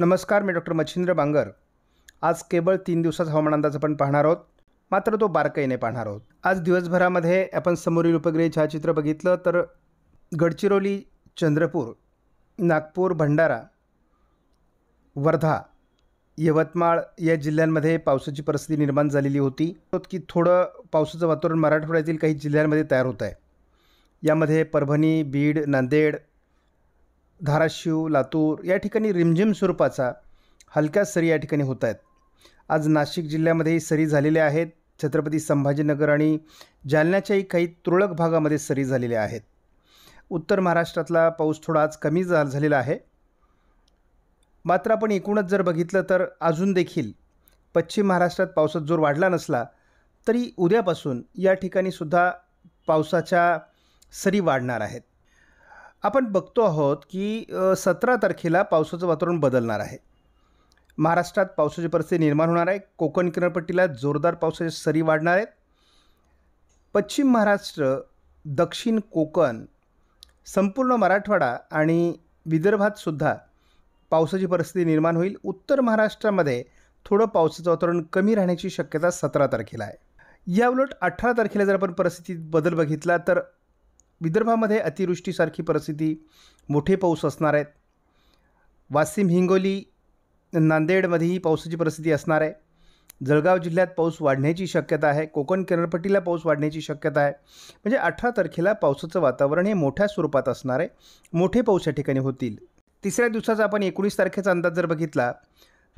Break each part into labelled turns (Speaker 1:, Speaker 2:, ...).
Speaker 1: नमस्कार मी डॉक्टर मच्छिंद्र बांगर आज केवळ तीन दिवसाचा हवामान अंदाज आपण पाहणार आहोत मात्र तो बारकाईने पाहणार आहोत आज दिवसभरामध्ये आपण समोरील उपग्रह छायाचित्र बघितलं तर गडचिरोली चंद्रपूर नागपूर भंडारा वर्धा यवतमाळ या जिल्ह्यांमध्ये पावसाची परिस्थिती निर्माण झालेली होती की थोडं पावसाचं वातावरण मराठवाड्यातील काही जिल्ह्यांमध्ये तयार होत आहे यामध्ये परभणी बीड नांदेड धाराशिव लातूर या ठिकाणी रिमझिम स्वरूपाचा हलक्या सरी या ठिकाणी होत आहेत आज नाशिक जिल्ह्यामध्येही सरी झालेल्या आहेत छत्रपती संभाजीनगर आणि जालन्याच्याही काही तुरळक भागामध्ये सरी झालेल्या आहेत उत्तर महाराष्ट्रातला पाऊस थोडा आज कमी झालेला आहे मात्र आपण एकूणच जर बघितलं तर अजून देखील पश्चिम महाराष्ट्रात पावसात जोर वाढला नसला तरी उद्यापासून या ठिकाणीसुद्धा पावसाच्या सरी वाढणार आहेत आपण बघतो आहोत की सतरा तारखेला पावसाचं वातावरण बदलणार आहे महाराष्ट्रात पावसाची परिस्थिती निर्माण होणार आहे कोकण किनारपट्टीला जोरदार पावसाचे सरी वाढणार आहेत पश्चिम महाराष्ट्र दक्षिण कोकण संपूर्ण मराठवाडा आणि विदर्भातसुद्धा पावसाची परिस्थिती निर्माण होईल उत्तर महाराष्ट्रामध्ये थोडं पावसाचं वातावरण कमी राहण्याची शक्यता सतरा तारखेला आहे या उलट अठरा तारखेला जर आपण परिस्थितीत बदल बघितला तर विदर्भामध्ये अतिवृष्टीसारखी परिस्थिती मोठे पाऊस असणार आहेत वासिम हिंगोली नांदेडमध्येही पावसाची परिस्थिती असणार आहे जळगाव जिल्ह्यात पाऊस वाढण्याची शक्यता आहे कोकण किनारपट्टीला पाऊस वाढण्याची शक्यता आहे म्हणजे अठरा तारखेला पावसाचं वातावरण हे मोठ्या स्वरूपात असणार आहे मोठे पाऊस या ठिकाणी होतील तिसऱ्या दिवसाचा आपण एकोणीस तारखेचा अंदाज जर बघितला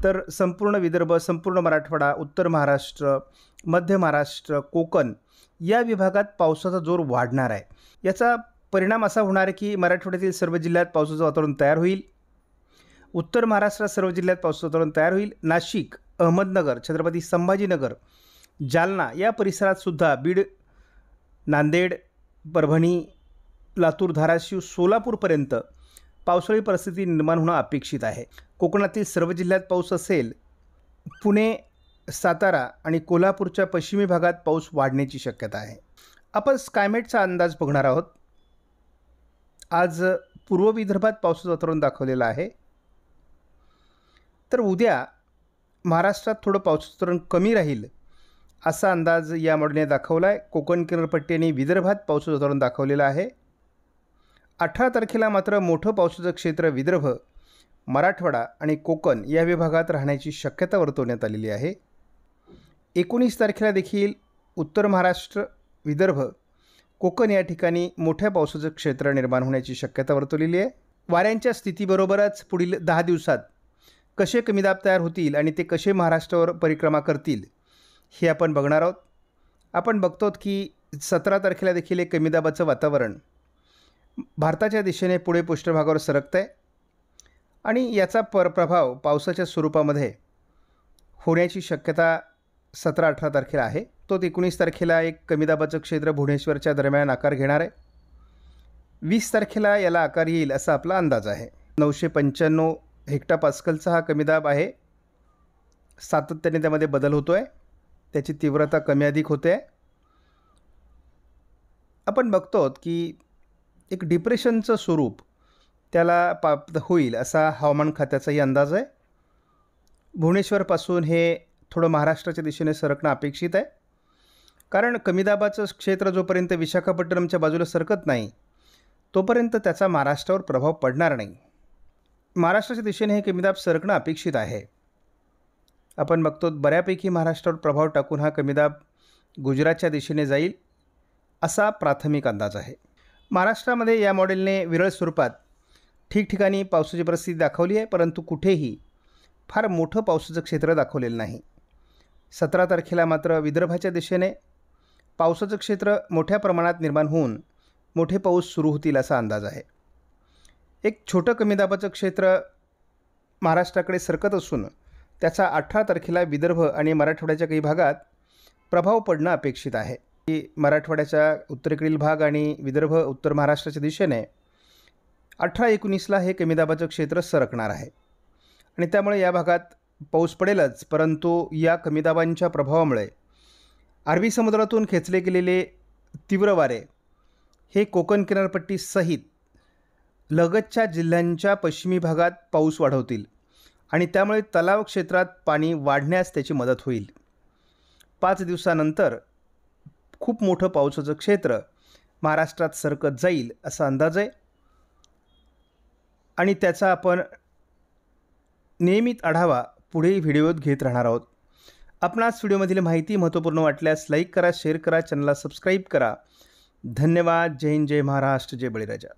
Speaker 1: तर संपूर्ण विदर्भ संपूर्ण मराठवाडा उत्तर महाराष्ट्र मध्य महाराष्ट्र कोकण या विभागात पावसाचा जोर वाढणार आहे याचा परिणाम असा होणार आहे की मराठवाड्यातील सर्व जिल्ह्यात पावसाचं वातावरण तयार होईल उत्तर महाराष्ट्रात सर्व जिल्ह्यात पावसाचं वातावरण तयार होईल नाशिक अहमदनगर छत्रपती संभाजीनगर जालना या परिसरात सुद्धा बीड नांदेड परभणी लातूर धाराशिव सोलापूरपर्यंत पावसाळी परिस्थिती निर्माण होणं अपेक्षित आहे कोकणातील सर्व जिल्ह्यात पाऊस असेल पुणे सातारा आणि कोल्हापूरच्या पश्चिमी भागात पाऊस वाढण्याची शक्यता आहे आपण स्कायमेटचा अंदाज बघणार आहोत आज पूर्व विदर्भात पावसाचं वातावरण दाखवलेलं आहे तर उद्या महाराष्ट्रात थोडं पावसाचं वातावरण कमी राहील असा अंदाज या मॉडेलने दाखवला आहे कोकण किनारपट्टी आणि विदर्भात पावसाचं वातावरण दाखवलेलं आहे अठरा तारखेला मात्र मोठं पावसाचं क्षेत्र विदर्भ मराठवाडा आणि कोकण या विभागात राहण्याची शक्यता वर्तवण्यात आलेली आहे एकोणीस तारखेला देखील उत्तर महाराष्ट्र विदर्भ कोकण या ठिकाणी मोठ्या पावसाचं क्षेत्र निर्माण होण्याची शक्यता वर्तवलेली आहे वाऱ्यांच्या स्थितीबरोबरच पुढील दहा दिवसात कसे कमीदाब तयार होतील आणि ते कसे महाराष्ट्रावर परिक्रमा करतील हे आपण बघणार आहोत आपण बघतो की सतरा तारखेला देखील एक कमीदाबाचं वातावरण भारताच्या दिशेने पुढे पृष्ठभागावर सरकत आहे आणि याचा पर प्रभाव पावसाच्या स्वरूपामध्ये होण्याची शक्यता सतरा अठरा तारखेला आहे तो एकोणीस तारखेला एक कमी दाबाचं क्षेत्र भुवनेश्वरच्या दरम्यान आकार घेणार आहे वीस तारखेला याला आकार येईल असा आपला अंदाज आहे नऊशे पंच्याण्णव हेक्टा पास्कलचा हा कमी दाब आहे सातत्याने त्यामध्ये बदल होतो आहे त्याची तीव्रता कमी अधिक होते आहे आपण बघतो की एक डिप्रेशनचं स्वरूप त्याला प्राप्त होईल असा हवामान खात्याचाही अंदाज आहे भुवनेश्वरपासून हे थोडं महाराष्ट्राच्या दिशेने सरकणं अपेक्षित आहे कारण कमी दाबाचं क्षेत्र जोपर्यंत विशाखापट्टणमच्या बाजूला सरकत नाही तोपर्यंत त्याचा महाराष्ट्रावर प्रभाव पडणार नाही महाराष्ट्राच्या दिशेने हे कमी दाब सरकणं अपेक्षित आहे आपण बघतो बऱ्यापैकी महाराष्ट्रावर प्रभाव टाकून हा कमी दाब गुजरातच्या दिशेने जाईल असा प्राथमिक अंदाज आहे महाराष्ट्रामध्ये या मॉडेलने विरळ स्वरूपात ठिकठिकाणी पावसाची परिस्थिती दाखवली आहे परंतु कुठेही फार मोठं पावसाचं क्षेत्र दाखवलेलं नाही सतरा तारखेला मात्र विदर्भाच्या दिशेने पावसाचं क्षेत्र मोठ्या प्रमाणात निर्माण होऊन मोठे पाऊस सुरू होतील असा अंदाज आहे एक छोटं कमी दाबाचं क्षेत्र महाराष्ट्राकडे सरकत असून त्याचा अठरा तारखेला विदर्भ आणि मराठवाड्याच्या काही भागात प्रभाव पडणं अपेक्षित आहे की मराठवाड्याच्या उत्तरेकडील भाग आणि विदर्भ उत्तर महाराष्ट्राच्या दिशेने अठरा एकोणीसला हे कमी दाबाचं क्षेत्र सरकणार आहे आणि त्यामुळे या भागात पाऊस पडेलच परंतु या कमी दाबांच्या प्रभावामुळे अरबी समुद्रातून खेचले गेलेले तीव्र वारे हे कोकण किनारपट्टीसहित लगतच्या जिल्ह्यांच्या पश्चिमी भागात पाऊस वाढवतील आणि त्यामुळे तलाव क्षेत्रात पाणी वाढण्यास त्याची मदत होईल पाच दिवसानंतर खूप मोठं पावसाचं क्षेत्र महाराष्ट्रात सरकत जाईल असा अंदाज आहे आणि त्याचा आपण नियमित आढावा पुढेही व्हिडिओत घेत राहणार आहोत आपणास व्हिडिओमधील माहिती महत्त्वपूर्ण वाटल्यास लाईक करा शेअर करा चॅनलला सबस्क्राईब करा धन्यवाद जय हिंद जय महाराष्ट्र जय बळीराजा